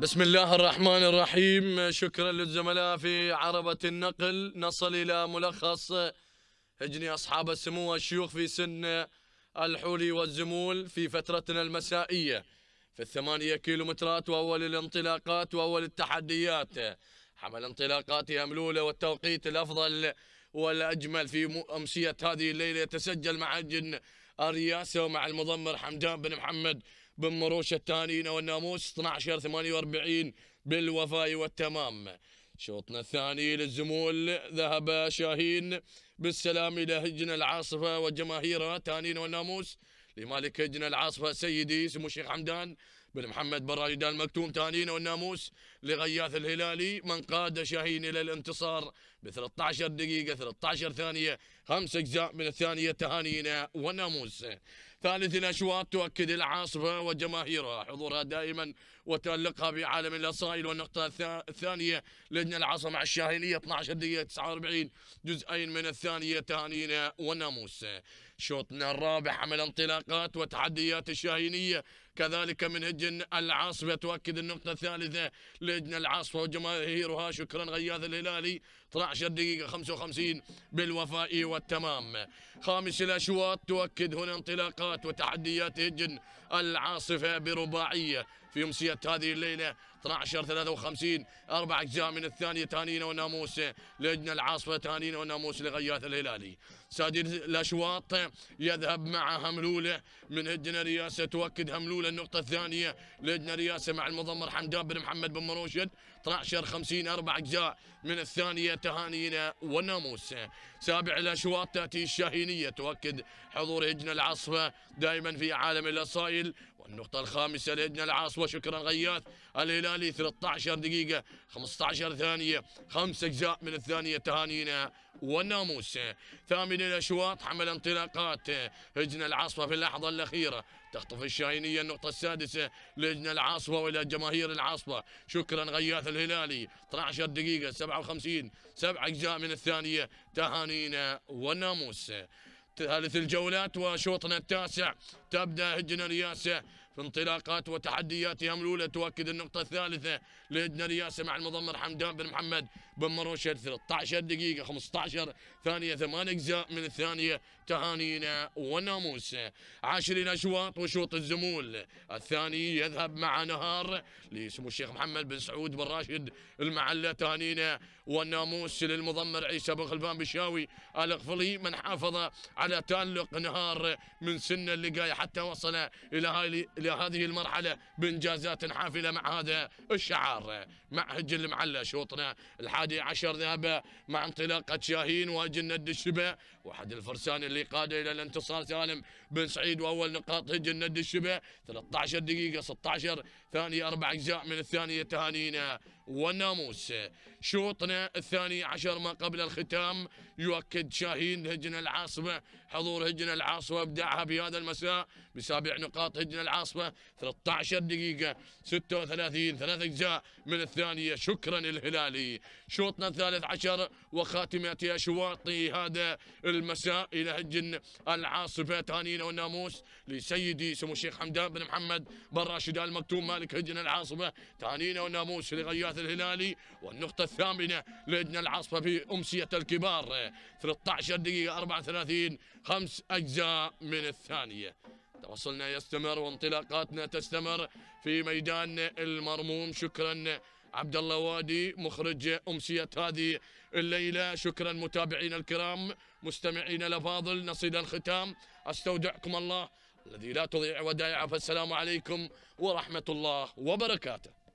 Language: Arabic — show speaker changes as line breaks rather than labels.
بسم الله الرحمن الرحيم شكرا للزملاء في عربة النقل نصل إلى ملخص هجني أصحاب السمو الشيوخ في سن الحولي والزمول في فترتنا المسائية في الثمانية كيلومترات وأول الانطلاقات وأول التحديات حمل انطلاقات أملولة والتوقيت الأفضل والأجمل في أمسية هذه الليلة يتسجل مع هجن الرياسة ومع المضمر حمدان بن محمد مروش التانيين والناموس 12 48 بالوفاء والتمام شوطنا الثاني للزمول ذهب شاهين بالسلام إلى هجن العاصفة وجماهيرها تانين والناموس لمالك هجن العاصفة سيدي سمو الشيخ حمدان بن محمد برايد المكتوم تانينا والناموس لغياث الهلالي من قاد شاهين إلى الانتصار ب 13 دقيقة 13 ثانية خمس أجزاء من الثانية تهانينا والناموس ثالث الأشواط تؤكد العاصفة وجماهيرها حضورها دائما وتألقها بعالم الأصائل والنقطة الثانية لجنة العاصمة مع الشاهينية 12 دقيقة 49 جزئين من الثانية تهانينا والناموس شوطنا الرابع حمل انطلاقات وتحديات الشاهينية كذلك من هجن العاصفة تؤكد النقطة الثالثة لجن العاصفة وجماهيرها شكرا غياث الهلالي 12 دقيقة 55 بالوفاء والتمام خامس الأشواط تؤكد هنا انطلاقات وتحديات هجن العاصفة برباعية في أمسية هذه الليلة 12 53 أربع أجزاء من الثانية تانينا وناموس لجنة العاصفة تانينا وناموس لغياث الهلالي سادس الأشواط يذهب مع هملولة من هجنة رياسة تؤكد هملولة النقطة الثانية لجنة رئاسة مع المضمر حمدان بن محمد بن مروشد 12 50 أربع أجزاء من الثانية تهانينا والناموس سابع الأشواط تأتي الشاهينية تؤكد حضور هجنة العصفة دائما في عالم الأصايل النقطة الخامسة لإدنا العاصمة شكرا غياث الهلالي 13 دقيقة 15 ثانية خمس أجزاء من الثانية تهانينا والناموس ثامن الأشواط حمل انطلاقات هجنا العاصمة في اللحظة الأخيرة تخطف الشاهينية النقطة السادسة لجنة العاصمة وإلى جماهير العاصمة شكرا غياث الهلالي 12 دقيقة 57 سبع أجزاء من الثانية تهانينا والناموس ثالث الجولات وشوطنا التاسع تبدأ هجنا الياسة في انطلاقات وتحدياتها الأولى تؤكد النقطة الثالثة لجنة رئاسة مع المضمر حمدان بن محمد بن مروشة 13 دقيقة 15 ثانية ثمان أجزاء من الثانية تهانينا والناموس عاشرين أشواط وشوط الزمول الثاني يذهب مع نهار لسمو الشيخ محمد بن سعود بن راشد المعلة تهانينا والناموس للمضمر عيسى بن خلفان بشاوي الاغفلي من حافظ على تألق نهار من سن اللقاية حتى وصل إلى هاي إلى هذه المرحلة بإنجازات حافلة مع هذا الشعار مع هج المعلى شوطنا الحادي عشر ذهب مع انطلاقة شاهين وجنة الشبه واحد الفرسان اللي قاد إلى الانتصار سالم بن سعيد وأول نقاط هج الند الشبه 13 دقيقة 16 ثانية أربع أجزاء من الثانية تهانينا والناموس شوطنا الثاني عشر ما قبل الختام يؤكد شاهين هجن العاصمة حضور هجن العاصمة ابداعها هذا المساء بسابع نقاط هجن العاصمة 13 دقيقة 36 ثلاث اجزاء من الثانية شكرا الهلالي شوطنا الثالث عشر وخاتمة اشواط هذا المساء الى هجن العاصمة تانينا والناموس لسيدي سمو الشيخ حمدان بن محمد بن راشد آل مكتوم مالك هجن العاصمة تعنينا وناموس لغياث الهلالي والنقطة الثامنة لهجن العاصمة في أمسية الكبار 13 دقيقة 34 خمس أجزاء من الثانية تواصلنا يستمر وانطلاقاتنا تستمر في ميدان المرموم شكرا عبد الله وادي مخرج امسيه هذه الليله شكرا متابعينا الكرام مستمعينا الافاضل نصيد الختام استودعكم الله الذي لا تضيع ودائعه فالسلام عليكم ورحمه الله وبركاته